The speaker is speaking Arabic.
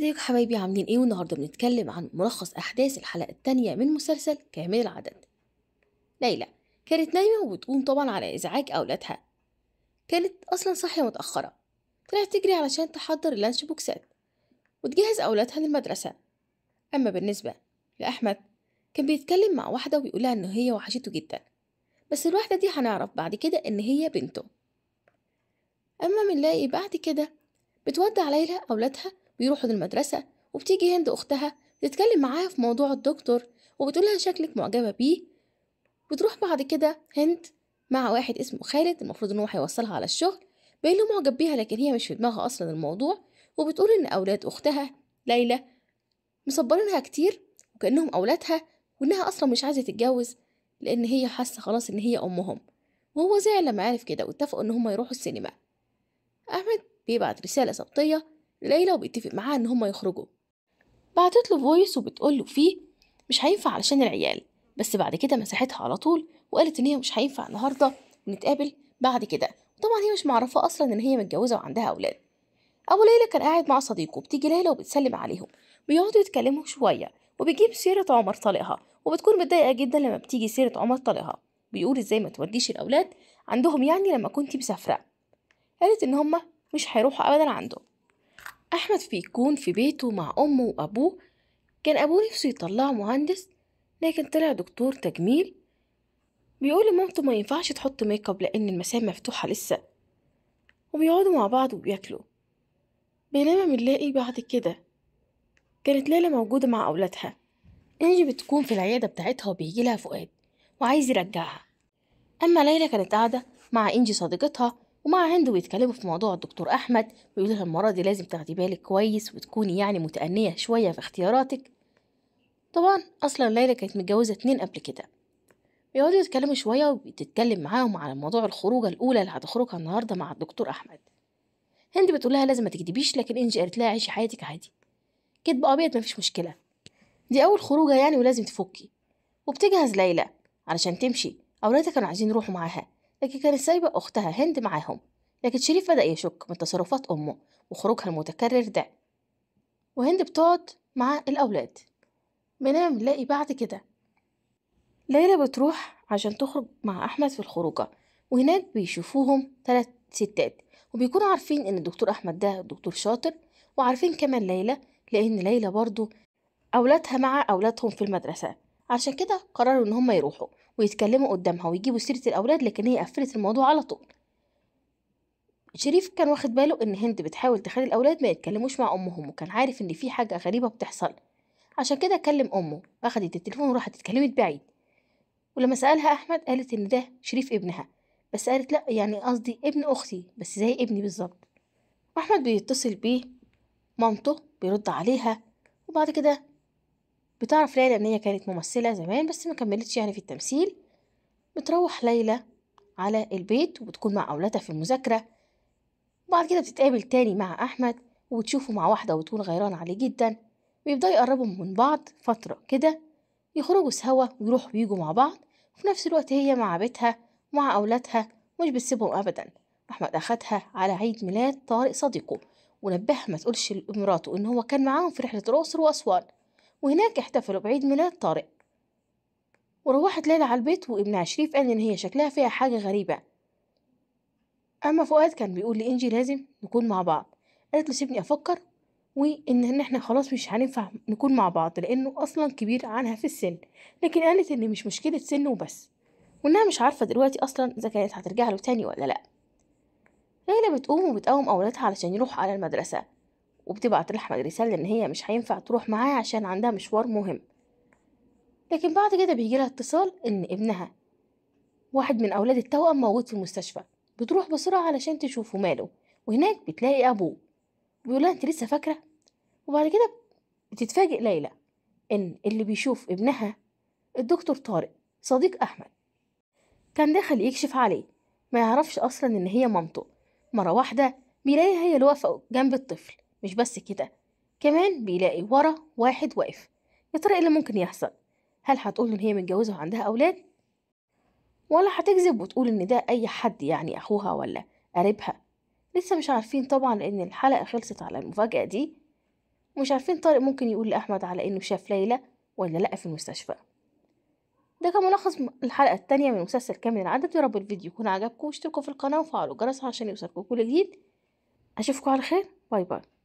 ازيكم حبايبي عاملين ايه والنهارده بنتكلم عن ملخص احداث الحلقه الثانيه من مسلسل كامل العدد ليلى كانت نايمه وبتقوم طبعا على ازعاج اولادها كانت اصلا صاحيه متاخره طلعت تجري علشان تحضر اللانش بوكسات وتجهز اولادها للمدرسه اما بالنسبه لاحمد كان بيتكلم مع واحده وبيقولها ان هي وحشته جدا بس الواحده دي هنعرف بعد كده ان هي بنته اما بنلاقي بعد كده بتودع ليلى اولادها بيروحوا للمدرسة وبتيجي هند أختها تتكلم معاها في موضوع الدكتور وبتقولها شكلك معجبة بيه بتروح بعد كده هند مع واحد اسمه خالد المفروض إن هو هيوصلها على الشغل بيقول معجب بيها لكن هي مش في دماغها أصلا الموضوع وبتقول إن أولاد أختها ليلى مصبرينها كتير وكأنهم أولادها وإنها أصلا مش عايزة تتجوز لأن هي حاسة خلاص إن هي أمهم وهو زعل لما عرف كده واتفقوا إن هما يروحوا السينما أحمد بيبعت رسالة صوتية ليلى وبيتفق معاها ان هما يخرجوا بعتت له فويس وبتقول له فيه مش هينفع علشان العيال بس بعد كده مسحتها على طول وقالت ان هي مش هينفع النهارده ونتقابل بعد كده طبعا هي مش معرفه اصلا ان هي متجوزه وعندها اولاد ابو ليلى كان قاعد مع صديقه بتيجي ليلى وبتسلم عليهم بيقعدوا يتكلموا شويه وبيجيب سيره عمر طالقها وبتكون متضايقه جدا لما بتيجي سيره عمر طالقها بيقول ازاي ما توديش الاولاد عندهم يعني لما كنتي مسافره قالت ان هما مش هيروحوا ابدا عنده أحمد في يكون في بيته مع أمه وأبوه كان أبوه نفسه يطلعه مهندس لكن طلع دكتور تجميل بيقول لمامته ما ينفعش تحط ميك اب لأن المسام مفتوحة لسه وبيقعدوا مع بعض وبياكلوا بينما بنلاقي بعد كده كانت ليلى موجودة مع أولادها إنجي بتكون في العيادة بتاعتها وبيجيلها فؤاد وعايز يرجعها أما ليلى كانت قاعدة مع إنجي صديقتها ومع هند ويتكلموا في موضوع الدكتور احمد ويقول لها المره دي لازم تاخدي بالك كويس وتكوني يعني متأنية شويه في اختياراتك طبعا اصلا ليلى كانت متجوزه اتنين قبل كده بيقعدوا يتكلموا شويه وبتتكلم معاهم على موضوع الخروجه الاولى اللي هتخرجها النهارده مع الدكتور احمد هند بتقول لها لازم ما تكدبيش لكن انجي قالت لها عيشي حياتك عادي كدب ابيض مفيش مشكله دي اول خروجه يعني ولازم تفكي وبتجهز ليلى علشان تمشي اولادها كانوا عايزين يروحوا معاها لكن كانت سايبة أختها هند معاهم لكن شريف بدأ يشك من تصرفات أمه وخروجها المتكرر ده وهند بتقعد مع الأولاد منام لاقي بعد كده ليلى بتروح عشان تخرج مع أحمد في الخروجة وهناك بيشوفوهم ثلاث ستات وبيكونوا عارفين إن الدكتور أحمد ده دكتور شاطر وعارفين كمان ليلى لأن ليلى برضو أولادها مع أولادهم في المدرسة عشان كده قرروا إن هما يروحوا ويتكلموا قدامها ويجيبوا سيرة الأولاد لكن هي قفلت الموضوع على طول شريف كان واخد باله إن هند بتحاول تخلي الأولاد ما يتكلموش مع أمهم وكان عارف إن في حاجة غريبة بتحصل عشان كده كلم أمه أخدت التليفون وراحت اتكلمت بعيد ولما سألها أحمد قالت إن ده شريف ابنها بس قالت لأ يعني قصدي ابن أختي بس زي ابني بالظبط أحمد بيتصل بيه مامته بيرد عليها وبعد كده بتعرف ليلى ان هي كانت ممثله زمان بس ما كملتش يعني في التمثيل بتروح ليلى على البيت وبتكون مع اولادها في المذاكره وبعد كده بتتقابل تاني مع احمد وبتشوفه مع واحده وتكون غيران عليه جدا بيبداوا يقربوا من بعض فتره كده يخرجوا سوا ويروحوا ويجوا مع بعض وفي نفس الوقت هي مع بيتها ومع اولادها مش بتسيبهم ابدا احمد اخدها على عيد ميلاد طارق صديقه ونبهها ما تقولش لمراته ان هو كان معاهم في رحله الاقصر واسوان وهناك احتفلوا بعيد ميلاد طارق وروحت ليلى على البيت وابنها شريف قال إن هي شكلها فيها حاجة غريبة أما فؤاد كان بيقول لي إنجي لازم نكون مع بعض قالت له سيبني أفكر وإن إن إحنا خلاص مش هينفع نكون مع بعض لأنه أصلا كبير عنها في السن لكن قالت إن مش مشكلة سن وبس وإنها مش عارفة دلوقتي أصلا إذا كانت هترجع له تاني ولا لأ ليلى بتقوم وبتقوم أولادها علشان يروحوا على المدرسة وبتبعت لأحمد رسالة إن هي مش هينفع تروح معاه عشان عندها مشوار مهم لكن بعد كده بيجيلها اتصال إن ابنها واحد من أولاد التوأم موجود في المستشفى بتروح بسرعة علشان تشوفه ماله وهناك بتلاقي أبوه بيقولها أنت لسه فاكرة وبعد كده بتتفاجئ ليلى إن اللي بيشوف ابنها الدكتور طارق صديق أحمد كان داخل يكشف عليه ما يعرفش أصلا إن هي مامته مرة واحدة بيلاقيها هي اللي واقفة جنب الطفل مش بس كده كمان بيلاقي ورا واحد واقف يا ترى ايه اللي ممكن يحصل هل هتقول ان هي متجوزه وعندها اولاد ولا هتكذب وتقول ان ده اي حد يعني اخوها ولا قريبها لسه مش عارفين طبعا لان الحلقه خلصت على المفاجاه دي ومش عارفين طارق ممكن يقول لاحمد على انه شاف ليلى ولا لا في المستشفى ده كان ملخص الحلقه التانية من مسلسل كامل العدد يا رب الفيديو يكون عجبكم واشتركوا في القناه وفعلوا الجرس عشان يوصلكم كل جديد اشوفكم على خير باي باي